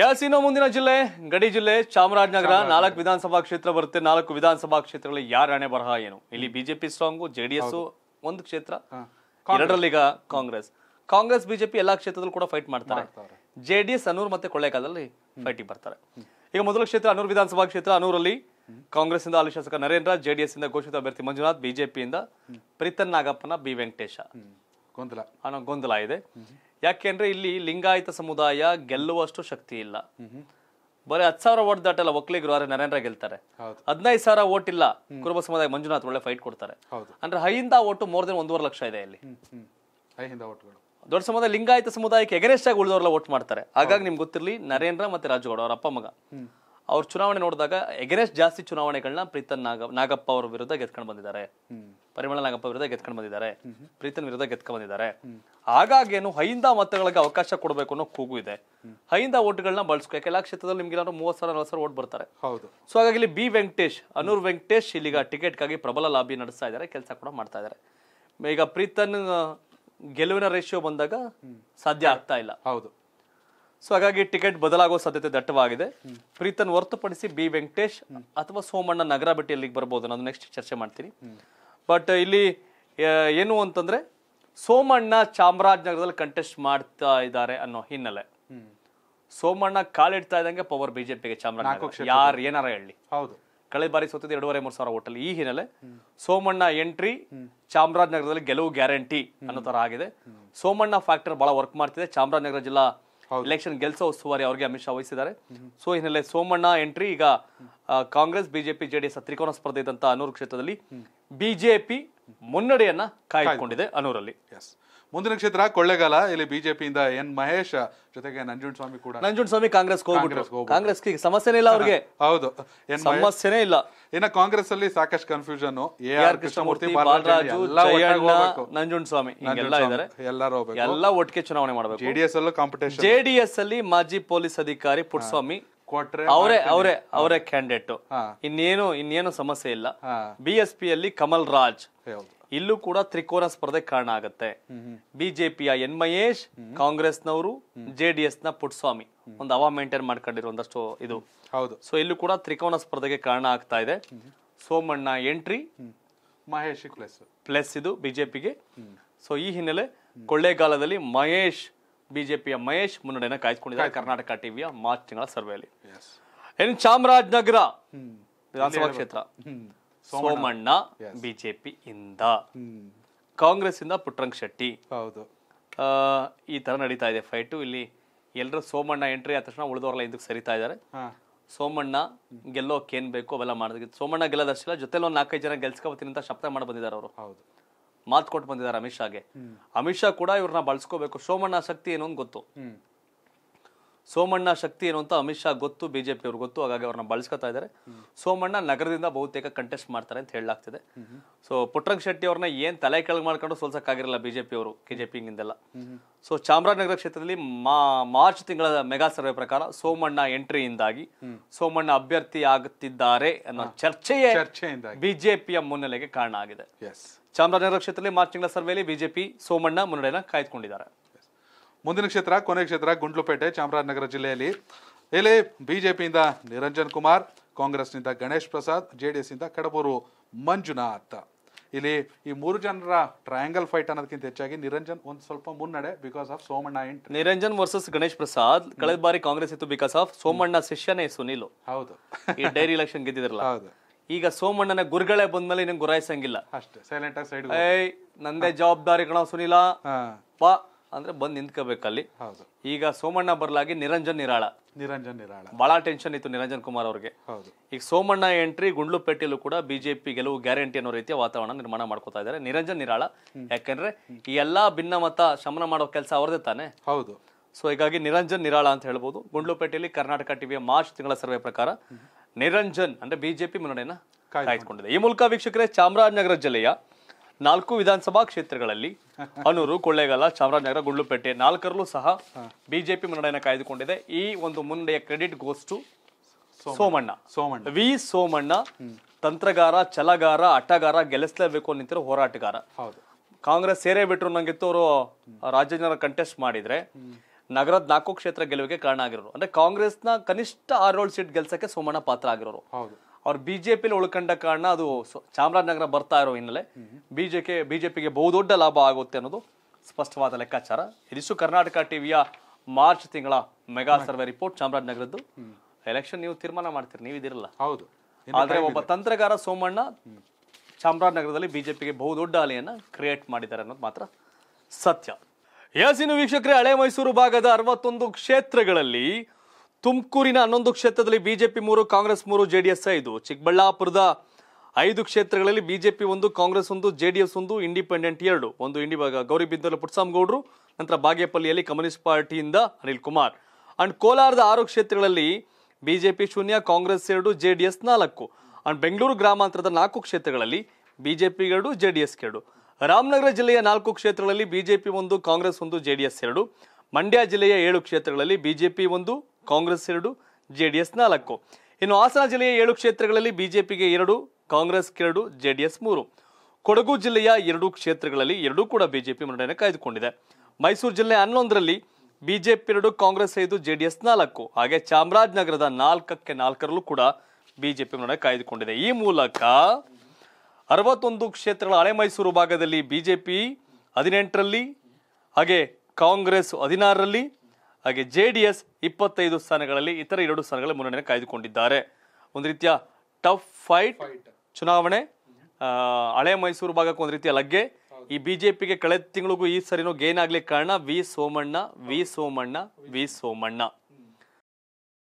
ಯಾಸಿನೋ ಮುಂದಿನ ಜಿಲ್ಲೆ ಗಡಿ ಜಿಲ್ಲೆ ಚಾಮರಾಜನಗರ ನಾಲ್ಕು ವಿಧಾನಸಭಾ ಕ್ಷೇತ್ರ ಬರುತ್ತೆ ನಾಲ್ಕು ವಿಧಾನಸಭಾ ಕ್ಷೇತ್ರಗಳಲ್ಲಿ ಯಾರ ಹಣೆ ಬರಹ ಏನು ಇಲ್ಲಿ ಬಿಜೆಪಿ ಸ್ಟ್ರಾಂಗು ಜೆಡಿಎಸ್ ಒಂದು ಕ್ಷೇತ್ರ ಈಗ ಕಾಂಗ್ರೆಸ್ ಕಾಂಗ್ರೆಸ್ ಬಿಜೆಪಿ ಎಲ್ಲಾ ಕ್ಷೇತ್ರದಲ್ಲೂ ಕೂಡ ಫೈಟ್ ಮಾಡ್ತಾರೆ ಜೆಡಿಎಸ್ ಅನೂರ್ ಮತ್ತೆ ಕೊಳ್ಳೇಗಾಲದಲ್ಲಿ ಫೈಟಿಂಗ್ ಬರ್ತಾರೆ ಈಗ ಮೊದಲ ಕ್ಷೇತ್ರ ಅನೂರ್ ವಿಧಾನಸಭಾ ಕ್ಷೇತ್ರ ಅನೂರಲ್ಲಿ ಕಾಂಗ್ರೆಸ್ ಇಂದ ಅಲ್ಲಿ ಶಾಸಕ ನರೇಂದ್ರ ಜೆಡಿಎಸ್ ಇಂದ ಘೋಷಿತ ಅಭ್ಯರ್ಥಿ ಮಂಜುನಾಥ್ ಬಿಜೆಪಿಯಿಂದ ಪ್ರೀತನ್ ನಾಗಪ್ಪನ ಬಿ ವೆಂಕಟೇಶ ಗೊಂದಲ ಅನ್ನೋ ಗೊಂದಲ ಇದೆ ಯಾಕೆಂದ್ರೆ ಇಲ್ಲಿ ಲಿಂಗಾಯತ ಸಮುದಾಯ ಗೆಲ್ಲುವಷ್ಟು ಶಕ್ತಿ ಇಲ್ಲ ಬರೀ ಹತ್ತು ಸಾವಿರ ಓಟ್ ದಾಟಲ್ಲ ಒಕ್ಕಲಿಗರು ಆದ್ರೆ ನರೇಂದ್ರ ಗೆಲ್ತಾರೆ ಹದಿನೈದು ಸಾವಿರ ಓಟ್ ಇಲ್ಲ ಕುರುಬ ಸಮುದಾಯ ಮಂಜುನಾಥ್ ಒಳ್ಳೆ ಫೈಟ್ ಕೊಡ್ತಾರೆ ಅಂದ್ರೆ ಹೈಯಿಂದ ಓಟು ಮೋರ್ ದನ್ ಒಂದೂವರೆ ಲಕ್ಷ ಇದೆ ಇಲ್ಲಿ ದೊಡ್ಡ ಸಮುದಾಯ ಲಿಂಗಾಯತ ಸಮುದಾಯಕ್ಕೆ ಎಗರೆಸ್ಟ್ ಆಗಿ ಉಳಿದವರೆಲ್ಲ ಓಟ್ ಮಾಡ್ತಾರೆ ಹಾಗಾಗಿ ನಿಮ್ಗೆ ಗೊತ್ತಿರಲಿ ನರೇಂದ್ರ ಮತ್ತೆ ರಾಜುಗೌಡ ಅವರ ಅಪ್ಪ ಮಗ ಅವ್ರು ಚುನಾವಣೆ ನೋಡಿದಾಗ ಎಗರೆಸ್ಟ್ ಜಾಸ್ತಿ ಚುನಾವಣೆಗಳನ್ನ ಪ್ರೀತನ್ ನಾಗ ನಾಗಪ್ಪ ಅವರ ವಿರುದ್ಧ ಗೆದ್ಕೊಂಡು ಬಂದಿದ್ದಾರೆ ಪರಿಮಳ ನಾಗಪ್ಪ ವಿರುದ್ಧ ಗೆದ್ಕೊಂಡು ಬಂದಿದ್ದಾರೆ ಪ್ರೀತನ್ ವಿರುದ್ಧ ಗೆದ್ಕೊಂಡು ಬಂದಿದ್ದಾರೆ ಹಾಗಾಗೇನು ಹೈಂದ ಮತಗಳಿಗೆ ಅವಕಾಶ ಕೊಡಬೇಕು ಅನ್ನೋ ಕೂಗು ಇದೆ ಹೈಂದ ಓಟ್ಗಳನ್ನ ಬಳಸ್ಕೊ ಕೆಲ ಕ್ಷೇತ್ರದಲ್ಲಿ ನಿಮ್ಗೆ ಏನಾದ್ರು ಮೂವತ್ತು ಸಾವಿರ ನಲವತ್ತು ಸಾವಿರ ಓಟ್ ಬರ್ತಾರೆ ಹೌದು ಸೊ ಹಾಗಾಗಿ ಬಿ ವೆಂಕಟೇಶ್ ಅನೂರ್ ವೆಂಕಟೇಶ್ ಇಲ್ಲಿಗ ಟಿಕೆಟ್ಗಾಗಿ ಪ್ರಬಲ ಲಾಬಿ ನಡೆಸ್ತಾ ಇದ್ದಾರೆ ಕೆಲಸ ಕೂಡ ಮಾಡ್ತಾ ಇದ್ದಾರೆ ಈಗ ಪ್ರೀತನ್ ಗೆಲುವಿನ ರೇಷಿಯೋ ಬಂದಾಗ ಸಾಧ್ಯ ಆಗ್ತಾ ಇಲ್ಲ ಹೌದು ಸೊ ಹಾಗಾಗಿ ಟಿಕೆಟ್ ಬದಲಾಗೋ ಸಾಧ್ಯತೆ ದಟ್ಟವಾಗಿದೆ ಪ್ರೀತನ್ ಹೊರತುಪಡಿಸಿ ಬಿ ವೆಂಕಟೇಶ್ ಅಥವಾ ಸೋಮಣ್ಣ ನಗರ ಬಿಟ್ಟು ಇಲ್ಲಿಗೆ ಬರ್ಬೋದು ನಾನು ನೆಕ್ಸ್ಟ್ ಚರ್ಚೆ ಮಾಡ್ತೀನಿ ಬಟ್ ಇಲ್ಲಿ ಏನು ಅಂತಂದ್ರೆ ಸೋಮಣ್ಣ ಚಾಮರಾಜನಗರದಲ್ಲಿ ಕಂಟೆಸ್ಟ್ ಮಾಡ್ತಾ ಇದ್ದಾರೆ ಅನ್ನೋ ಹಿನ್ನೆಲೆ ಸೋಮಣ್ಣ ಕಾಲಿಡ್ತಾ ಇದ್ದಂಗೆ ಪವರ್ ಬಿಜೆಪಿಗೆ ಚಾಮರಾಜನಗರ ಯಾರು ಏನಾರ ಹೇಳಿ ಹೌದು ಕಳೆದ ಬಾರಿ ಸೋತಿದ್ದು ಎರಡೂವರೆ ಮೂರು ಸಾವಿರ ಹೋಟೆಲ್ ಈ ಹಿನ್ನೆಲೆ ಸೋಮಣ್ಣ ಎಂಟ್ರಿ ಚಾಮರಾಜನಗರದಲ್ಲಿ ಗೆಲುವು ಗ್ಯಾರಂಟಿ ಅನ್ನೋ ತರ ಆಗಿದೆ ಸೋಮಣ್ಣ ಫ್ಯಾಕ್ಟರ್ ಬಹಳ ವರ್ಕ್ ಮಾಡ್ತಿದೆ ಚಾಮರಾಜನಗರ ಜಿಲ್ಲಾ ಎಲೆಕ್ಷನ್ ಗೆಲ್ಸೋ ಉಸ್ತುವಾರಿ ಅವ್ರಿಗೆ ಅಮಿತ್ ಶಾ ವಹಿಸಿದ್ದಾರೆ ಸೊ ಹಿನ್ನೆಲೆ ಸೋಮಣ್ಣ ಎಂಟ್ರಿ ಈಗ ಕಾಂಗ್ರೆಸ್ ಬಿಜೆಪಿ ಜೆಡಿಎಸ್ ತ್ರಿಕೋನ ಸ್ಪರ್ಧೆ ಇದ್ದಂತ ಅನೂರು ಕ್ಷೇತ್ರದಲ್ಲಿ ಬಿಜೆಪಿ ಮುನ್ನಡೆಯನ್ನ ಕಾಯ್ದುಕೊಂಡಿದೆ ಅನೂರಲ್ಲಿ ಎಸ್ ಮುಂದಿನ ಕ್ಷೇತ್ರ ಕೊಳ್ಳೇಗಾಲ ಇಲ್ಲಿ ಬಿಜೆಪಿಯಿಂದ ಎನ್ ಮಹೇಶ್ ಜೊತೆಗೆ ಸ್ವಾಮಿ ಕೂಡ ಸ್ವಾಮಿ ಕಾಂಗ್ರೆಸ್ ಕಾಂಗ್ರೆಸ್ ಸಮಸ್ಯೆನೇ ಇಲ್ಲ ಅವ್ರಿಗೆ ಹೌದು ಸಮಸ್ಯೆನೇ ಇಲ್ಲ ಇನ್ನ ಕಾಂಗ್ರೆಸ್ ಅಲ್ಲಿ ಸಾಕಷ್ಟು confusion A R Krishnamurthy Balaraju Nanjundaswamy ಎಲ್ಲ ಇದ್ದಾರೆ ಎಲ್ಲರೂ ಎಲ್ಲ ಒಟ್ಟಿಗೆ ಚುನಾವಣೆ ಮಾಡಬೇಕು ಜೆಡಿಎಸ್ ಅಲ್ಲೂ ಕಾಂಪಿಟೇಷನ್ ಜೆಡಿಎಸ್ ಅಲ್ಲಿ ಮಾಜಿ ಪೊಲೀಸ್ ಅಧಿಕಾರಿ ಪುಟ್ಸ್ವಾಮಿ ಕೊಟ್ರೆ ಅವರೇ ಅವರೇ ಅವರೇ ಕ್ಯಾಂಡಿಡೇಟ್ ಇನ್ನೇನು ಇನ್ನೇನು ಸಮಸ್ಯೆ ಇಲ್ಲ ಬಿ ಎಸ್ ಪಿ ಅಲ್ಲಿ ಕಮಲ್ ರಾಜ್ ಇಲ್ಲೂ ಕೂಡ ತ್ರಿಕೋನ ಸ್ಪರ್ಧೆ ಕಾರಣ ಆಗುತ್ತೆ ಬಿಜೆಪಿಯ ಎನ್ ಮಹೇಶ್ ಕಾಂಗ್ರೆಸ್ನವರು ಜೆ ಡಿ ಎಸ್ ನ ಪುಟ್ಸ್ವಾಮಿ ಒಂದು ಅವ ಮೇಂಟೈನ್ ಮಾಡ್ಕೊಂಡಿರೋ ಒಂದಷ್ಟು ಇದು ಹೌದು ಸೊ ಇಲ್ಲೂ ಕೂಡ ತ್ರಿಕೋನ ಸ್ಪರ್ಧೆಗೆ ಕಾರಣ ಆಗ್ತಾ ಇದೆ Somanna entry Mahesh plus plus ಇದು ಬಿಜೆಪಿಗೆ ಸೊ ಈ ಹಿನ್ನೆಲೆ ಕೊಳ್ಳೇಗಾಲದಲ್ಲಿ ಮಹೇಶ್ ಬಿಜೆಪಿಯ ಮಹೇಶ್ ಮುನ್ನಡೆಯನ್ನು ಕಾಯ್ದುಕೊಂಡಿದ್ದಾರೆ ಕರ್ನಾಟಕ ಟಿವಿಯ ಮಾರ್ಚ್ ತಿಂಗಳ ಸರ್ವೆಯಲ್ಲಿ ಏನು ಚಾಮರಾಜನಗರ ವಿಧಾನಸಭಾ ಕ್ಷೇತ್ರ ಸೋಮಣ್ಣ ಬಿಜೆಪಿ ಇಂದ ಕಾಂಗ್ರೆಸ್ ಇಂದ ಪುಟ್ರಂಗ್ ಶೆಟ್ಟಿ ಹೌದು ಈ ತರ ನಡೀತಾ ಇದೆ ಫೈಟು ಇಲ್ಲಿ ಎಲ್ಲರೂ ಸೋಮಣ್ಣ ಎಂಟ್ರಿ ಆದ ತಕ್ಷಣ ಉಳಿದವರೆಲ್ಲ ಹಿಂದಕ್ಕೆ ಸರಿತಾ ಇದ್ದಾರೆ ಸೋಮಣ್ಣ ಗೆಲ್ಲೋಕೆ ಏನ್ ಬೇಕು ಅವೆಲ್ಲ ಮಾಡೋದಕ್ಕೆ ಸೋಮಣ್ಣ ಗೆಲ್ಲದಷ್ಟಲ್ಲ ಜೊತೆಲಿ ಒಂದು ನಾಲ್ಕೈದು ಜನ ಗೆಲ್ಸ್ಕೊಬತ್ತೀನಿ ಅಂತ ಶಬ್ದ ಮಾಡಿ ಬಂದಿದ್ದಾರೆ ಅವರು ಹೌದು ಮಾತು ಕೊಟ್ಟು ಬಂದಿದ್ದಾರೆ ಅಮಿತ್ ಶಾಗೆ ಅಮಿತ್ ಶಾ ಕೂಡ ಇವ್ರನ್ನ ಬಳಸ್ಕೋಬೇಕು ಸೋಮಣ್ಣ ಆಸಕ್ತಿ ಏನು ಗೊತ್ತು ಸೋಮಣ್ಣ ಶಕ್ತಿ ಏನು ಅಂತ ಅಮಿತ್ ಶಾ ಗೊತ್ತು ಬಿಜೆಪಿ ಅವ್ರಿಗೆ ಗೊತ್ತು ಹಾಗಾಗಿ ಅವ್ರನ್ನ ಬಳಸ್ಕೊತಾ ಇದ್ದಾರೆ ಸೋಮಣ್ಣ ನಗರದಿಂದ ಬಹುತೇಕ ಕಂಟೆಸ್ಟ್ ಮಾಡ್ತಾರೆ ಅಂತ ಹೇಳಲಾಗ್ತಿದೆ ಸೊ ಪುಟ್ರಂಗ್ ಶೆಟ್ಟಿ ಅವ್ರನ್ನ ಏನ್ ತಲೆ ಕೆಳಗೆ ಮಾಡ್ಕೊಂಡು ಸೋಲ್ಸಕ್ಕಾಗಿರಲ್ಲ ಬಿಜೆಪಿ ಅವರು ಕೆಜೆಪಿಯಿಂದೆಲ್ಲ ಸೊ ಚಾಮರಾಜನಗರ ಕ್ಷೇತ್ರದಲ್ಲಿ ಮಾರ್ಚ್ ತಿಂಗಳ ಮೆಗಾ ಸರ್ವೆ ಪ್ರಕಾರ ಸೋಮಣ್ಣ ಎಂಟ್ರಿಯಿಂದಾಗಿ ಸೋಮಣ್ಣ ಅಭ್ಯರ್ಥಿ ಆಗುತ್ತಿದ್ದಾರೆ ಅನ್ನೋ ಚರ್ಚೆಯೇ ಬಿಜೆಪಿಯ ಮುನ್ನೆಲೆಗೆ ಕಾರಣ ಆಗಿದೆ ಚಾಮರಾಜನಗರ ಕ್ಷೇತ್ರದಲ್ಲಿ ಮಾರ್ಚ್ ತಿಂಗಳ ಸರ್ವೆಯಲ್ಲಿ ಬಿಜೆಪಿ ಸೋಮಣ್ಣ ಮುನ್ನಡೆಯನ್ನು ಕಾಯ್ದುಕೊಂಡಿದ್ದಾರೆ ಮುಂದಿನ ಕ್ಷೇತ್ರ ಕೊನೆ ಕ್ಷೇತ್ರ ಗುಂಡ್ಲುಪೇಟೆ ಚಾಮರಾಜನಗರ ಜಿಲ್ಲೆಯಲ್ಲಿ ಇಲ್ಲಿ ಬಿಜೆಪಿಯಿಂದ ನಿರಂಜನ್ ಕುಮಾರ್ ಕಾಂಗ್ರೆಸ್ನಿಂದ ಗಣೇಶ್ ಪ್ರಸಾದ್ ಜೆ ಡಿ ಕಡಬೂರು ಮಂಜುನಾಥ್ ಇಲ್ಲಿ ಈ ಮೂರು ಜನರ ಟ್ರಯಾಂಗಲ್ ಫೈಟ್ ಅನ್ನೋದಕ್ಕಿಂತ ಹೆಚ್ಚಾಗಿ ನಿರಂಜನ್ ಒಂದ್ ಸ್ವಲ್ಪ ಮುನ್ನಡೆ ಬಿಕಾಸ್ ಆಫ್ ಸೋಮಣ್ಣ ಇಂಟ್ ನಿರಂಜನ್ ವರ್ಸಸ್ ಗಣೇಶ್ ಪ್ರಸಾದ್ ಕಳೆದ ಬಾರಿ ಕಾಂಗ್ರೆಸ್ ಇತ್ತು ಬಿಕಾಸ್ ಆಫ್ ಸೋಮಣ್ಣ ಶಿಷ್ಯನೇ ಸುನೀಲ್ ಹೌದು ಈ ಡೈರಿ ಇಲೆಕ್ಷನ್ ಗೆದ್ದಿದ್ರಲ್ಲ ಹೌದು ಈಗ ಸೋಮಣ್ಣನ ಗುರುಗಳೇ ಬಂದ್ಮೇಲೆ ನಿನ್ ಗುರಾಯಿಸಂಗಿಲ್ಲ ಅಷ್ಟೇ ಸೈಲೆಂಟ್ ಆಗಿ ಸೈಡ್ ಏಯ್ ನಂದೇ ಜವಾಬ್ದಾರಿ ಕಣ ಸುನೀಲ ಪಾ ಅಂದ್ರೆ ಬಂದ್ ನಿಂತ್ಕೋಬೇಕಲ್ಲಿ ಹೌದು ಈಗ ಸೋಮಣ್ಣ ಬರ್ಲಾಗಿ ನಿರಂಜನ್ ನಿರಾಳ ನಿರಂಜನ್ ನಿರಾಳ ಬಹಳ ಟೆನ್ಷನ್ ಇತ್ತು ನಿರಂಜನ್ ಕುಮಾರ್ ಅವ್ರಿಗೆ ಈಗ ಸೋಮಣ್ಣ ಎಂಟ್ರಿ ಗುಂಡ್ಲುಪೇಟೆಯಲ್ಲೂ ಕೂಡ ಬಿಜೆಪಿ ಗೆಲುವು ಗ್ಯಾರಂಟಿ ಅನ್ನೋ ರೀತಿಯ ವಾತಾವರಣ ನಿರ್ಮಾಣ ಮಾಡ್ಕೋತಾ ಇದ್ದಾರೆ ನಿರಂಜನ್ ನಿರಾಳ ಯಾಕಂದ್ರೆ ಈ ಎಲ್ಲಾ ಭಿನ್ನಮತ ಶಮನ ಮಾಡೋ ಕೆಲಸ ಅವ್ರದೇ ತಾನೆ ಹೌದು ಸೊ ಹೀಗಾಗಿ ನಿರಂಜನ್ ನಿರಾಳ ಅಂತ ಹೇಳ್ಬೋದು ಗುಂಡ್ಲುಪೇಟೆಯಲ್ಲಿ ಕರ್ನಾಟಕ ಟಿವಿಯ ಮಾರ್ಚ್ ತಿಂಗಳ ಸರ್ವೆ ಪ್ರಕಾರ ನಿರಂಜನ್ ಅಂದ್ರೆ ಬಿಜೆಪಿ ಮುನ್ನಡೆಯನ್ನ ಕಾಯ್ದುಕೊಂಡಿದೆ ಈ ಮೂಲಕ ವೀಕ್ಷಕರೇ ಚಾಮರಾಜನಗರ ಜಿಲ್ಲೆಯ ನಾಲ್ಕು ವಿಧಾನಸಭಾ ಕ್ಷೇತ್ರಗಳಲ್ಲಿ ಅನೂರು ಕೊಳ್ಳೇಗಾಲ ಚಾಮರಾಜನಗರ ಗುಂಡ್ಲುಪೇಟೆ ನಾಲ್ಕರಲ್ಲೂ ಸಹ ಬಿಜೆಪಿ ಮುನ್ನಡೆಯನ್ನು ಕಾಯ್ದುಕೊಂಡಿದೆ ಈ ಒಂದು ಮುನ್ನಡೆಯ credit goes to Somanna Somanna V Somanna ತಂತ್ರಗಾರ ಚಲಗಾರ ಆಟಗಾರ ಗೆಲ್ಲಿಸಲೇಬೇಕು ನಿಂತಿರೋ ಹೋರಾಟಗಾರ ಕಾಂಗ್ರೆಸ್ ಸೇರೇ ಬಿಟ್ರು ನಂಗಿತ್ತು ಅವರು ರಾಜ್ಯಜನರ ಕಂಟೆಸ್ಟ್ ಮಾಡಿದ್ರೆ ನಗರದ ನಾಲ್ಕು ಕ್ಷೇತ್ರ ಗೆಲುವಿಗೆ ಕಾರಣ ಆಗಿರೋರು ಅಂದ್ರೆ ಕಾಂಗ್ರೆಸ್ನ ಕನಿಷ್ಠ ಆರೇಳು ಸೀಟ್ ಗೆಲ್ಸಕ್ಕೆ ಸೋಮಣ್ಣ ಪಾತ್ರ ಆಗಿರೋರು ಅವ್ರು ಬಿಜೆಪಿಲಿ ಉಳ್ಕೊಂಡ ಕಾರಣ ಅದು ಚಾಮರಾಜನಗರ ಬರ್ತಾ ಇರೋ ಹಿನ್ನೆಲೆ ಬಿಜೆಪಿ ಬಿಜೆಪಿಗೆ ಬಹುದೊಡ್ಡ ಲಾಭ ಆಗುತ್ತೆ ಅನ್ನೋದು ಸ್ಪಷ್ಟವಾದ ಲೆಕ್ಕಾಚಾರ ಇದಿಷ್ಟು ಕರ್ನಾಟಕ ಟಿವಿಯ ಮಾರ್ಚ್ ತಿಂಗಳ ಮೆಗಾ ಸರ್ವೆ ರಿಪೋರ್ಟ್ ಚಾಮರಾಜನಗರದ್ದು ಎಲೆಕ್ಷನ್ ನೀವು ತೀರ್ಮಾನ ಮಾಡ್ತೀರಿ ನೀವು ಇದಿರಲ್ಲ ಹೌದು ಆದರೆ ಒಬ್ಬ ತಂತ್ರಗಾರ ಸೋಮಣ್ಣ ಚಾಮರಾಜನಗರದಲ್ಲಿ ಬಿಜೆಪಿಗೆ ಬಹುದೊಡ್ಡ ಅಲೆಯನ್ನ ಕ್ರಿಯೇಟ್ ಮಾಡಿದ್ದಾರೆ ಅನ್ನೋದು ಮಾತ್ರ ಸತ್ಯ ಯಾಸಿನ ವೀಕ್ಷಕರೇ ಹಳೆ ಮೈಸೂರು ಭಾಗದ ಅರವತ್ತೊಂದು ಕ್ಷೇತ್ರಗಳಲ್ಲಿ ತುಮಕೂರಿನ ಹನ್ನೊಂದು ಕ್ಷೇತ್ರದಲ್ಲಿ ಬಿಜೆಪಿ ಮೂರು ಕಾಂಗ್ರೆಸ್ ಮೂರು ಜೆಡಿಎಸ್ ಐದು ಚಿಕ್ಕಬಳ್ಳಾಪುರದ ಐದು ಕ್ಷೇತ್ರಗಳಲ್ಲಿ ಬಿಜೆಪಿ ಒಂದು ಕಾಂಗ್ರೆಸ್ ಒಂದು ಜೆ ಡಿ ಎಸ್ ಒಂದು ಇಂಡಿಪೆಂಡೆಂಟ್ ಎರಡು ಒಂದು ಇಂಡಿ ಗೌರಿಬಿದ್ದಲು ಪುಟ್ಸಾಮಗೌಡರು ನಂತರ ಬಾಗೇಪಲ್ಲಿಯಲ್ಲಿ ಕಮ್ಯುನಿಸ್ಟ್ ಪಾರ್ಟಿಯಿಂದ ಅನಿಲ್ ಕುಮಾರ್ ಅಂಡ್ ಕೋಲಾರದ ಆರು ಕ್ಷೇತ್ರಗಳಲ್ಲಿ ಬಿಜೆಪಿ ಶೂನ್ಯ ಕಾಂಗ್ರೆಸ್ ಎರಡು ಜೆ ಡಿ ಎಸ್ ನಾಲ್ಕು ಅಂಡ್ ಬೆಂಗಳೂರು ಗ್ರಾಮಾಂತರದ ನಾಲ್ಕು ಕ್ಷೇತ್ರಗಳಲ್ಲಿ ಬಿಜೆಪಿ ಎರಡು ಜೆಡಿಎಸ್ ಎರಡು ರಾಮನಗರ ಜಿಲ್ಲೆಯ ನಾಲ್ಕು ಕ್ಷೇತ್ರಗಳಲ್ಲಿ ಬಿಜೆಪಿ ಒಂದು ಕಾಂಗ್ರೆಸ್ ಒಂದು ಎಸ್ ಎರಡು ಮಂಡ್ಯ ಜಿಲ್ಲೆಯ ಏಳು ಕ್ಷೇತ್ರಗಳಲ್ಲಿ ಬಿಜೆಪಿ ಒಂದು ಕಾಂಗ್ರೆಸ್ ಎರಡು ಜೆ ಡಿ ಎಸ್ ನಾಲ್ಕು ಇನ್ನು ಹಾಸನ ಜಿಲ್ಲೆಯ ಏಳು ಕ್ಷೇತ್ರಗಳಲ್ಲಿ ಬಿಜೆಪಿಗೆ ಎರಡು ಕಾಂಗ್ರೆಸ್ ಎರಡು ಎಸ್ ಮೂರು ಕೊಡಗು ಜಿಲ್ಲೆಯ ಎರಡು ಕ್ಷೇತ್ರಗಳಲ್ಲಿ ಎರಡೂ ಕೂಡ ಬಿಜೆಪಿ ಮುನ್ನಡೆಯನ್ನು ಕಾಯ್ದುಕೊಂಡಿದೆ ಮೈಸೂರು ಜಿಲ್ಲೆ ಹನ್ನೊಂದರಲ್ಲಿ ಬಿಜೆಪಿ ಎರಡು ಕಾಂಗ್ರೆಸ್ ಐದು ಜೆ ಡಿ ಎಸ್ ನಾಲ್ಕು ಹಾಗೆ ಚಾಮರಾಜನಗರದ ನಾಲ್ಕಕ್ಕೆ ನಾಲ್ಕರಲ್ಲೂ ಕೂಡ ಬಿಜೆಪಿ ಮುನ್ನಡೆ ಕಾಯ್ದುಕೊಂಡಿದೆ ಈ ಮೂಲಕ ಅರವತ್ತೊಂದು ಕ್ಷೇತ್ರಗಳ ಹಳೆ ಮೈಸೂರು ಭಾಗದಲ್ಲಿ ಬಿಜೆಪಿ ಹದಿನೆಂಟರಲ್ಲಿ ಹಾಗೆ ಕಾಂಗ್ರೆಸ್ ಹದಿನಾರರಲ್ಲಿ ಹಾಗೆ ಜೆ ಡಿ ಎಸ್ ಇಪ್ಪತ್ತೈದು ಸ್ಥಾನಗಳಲ್ಲಿ ಇತರ ಎರಡು ಸ್ಥಾನಗಳ ಮುನ್ನಡೆ ಕಾಯ್ದುಕೊಂಡಿದ್ದಾರೆ ಒಂದು ರೀತಿಯ ಟಫ್ ಫೈಟ್ ಚುನಾವಣೆ ಹಳೆ ಮೈಸೂರು ಭಾಗಕ್ಕೆ ಒಂದು ರೀತಿಯ ಲಗ್ಗೆ ಈ ಬಿಜೆಪಿಗೆ ಕಳೆದ ತಿಂಗಳಿಗೂ ಈ ಸರಿನೂ ಗೇನ್ ಆಗ್ಲಿಕ್ಕೆ ಕಾರಣ V Somanna V Somanna V Somanna